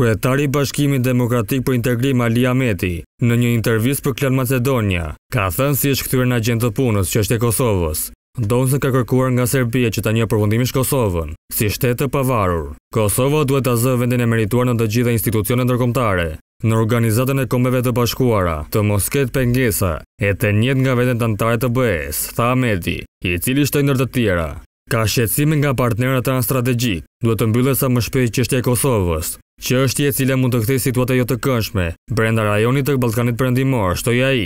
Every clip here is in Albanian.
kretari i Bashkimit demokratik për integrim Ali Ameti, në një intervjus për Klan Macedonia, ka thënë si është këtyre në agentë të punës që është e Kosovës, ndonë se ka kërkuar nga Serbia që ta një përfundimisht Kosovën, si shtetë të pavarur. Kosovë duhet të zë vendin e merituar në të gjitha institucionet nërkomtare, në organizatën e kombeve të bashkuara, të mosket për e të njët nga vendin të antare të bëhes, tha Ameti, i cili shtë nërë të tjera. Ka shqecimin nga partnerat të anë strategjik, duhet të mbyllet sa më shpej që e Kosovës, që është je cile mund të kthej situatë jo të këndshme brenda rajonit të Ballkanit Perëndimor, shtoi ai.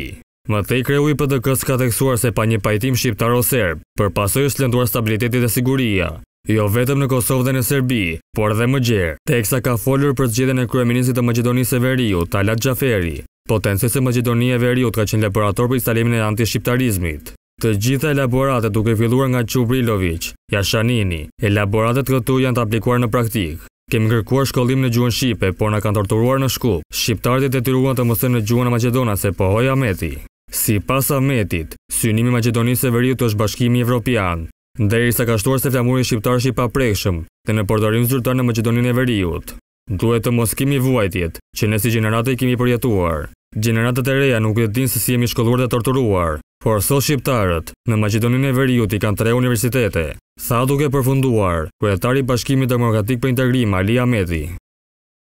Më thej kreu i PDK-s ka theksuar se pa një pajtim shqiptar serb, për pasojë është lënduar stabiliteti dhe siguria, jo vetëm në Kosovë dhe në Serbi, por dhe më gjerë. Teksa ka folur për zgjedhjen e kryeministit të Maqedonisë së Veriut, Talat Xhaferi, potencës e Maqedonisë e Veriut ka qenë laborator për instalimin e antishqiptarizmit. Të gjitha elaboratet duke filluar nga Qubri Lovic, Jashanini, elaboratet këtu janë të aplikuar në praktikë. Kemi ngërkuar shkollim në gjuën Shqipe, por në kanë torturuar në shku. Shqiptarët e të tiruan të mësën në gjuën e Macedonase, po hoja Ameti. Si pas Ametit, synimi Macedonisë e vëriju të është bashkimi Evropian. Ndë sa ka shtuar se flamuri Shqiptar shqip aprekshëm dhe në përdorim zyrtar në Macedoninë e Veriut. Duhet të mos kemi vuajtjet, që nësi si i kemi përjetuar. Generatët e reja nuk e din se si jemi shkolluar dhe torturuar, por sot shqiptarët në Macedonin e Veriut i kanë tre universitete, sa duke përfunduar kretari bashkimit demokratik për integrim Ali Amedi.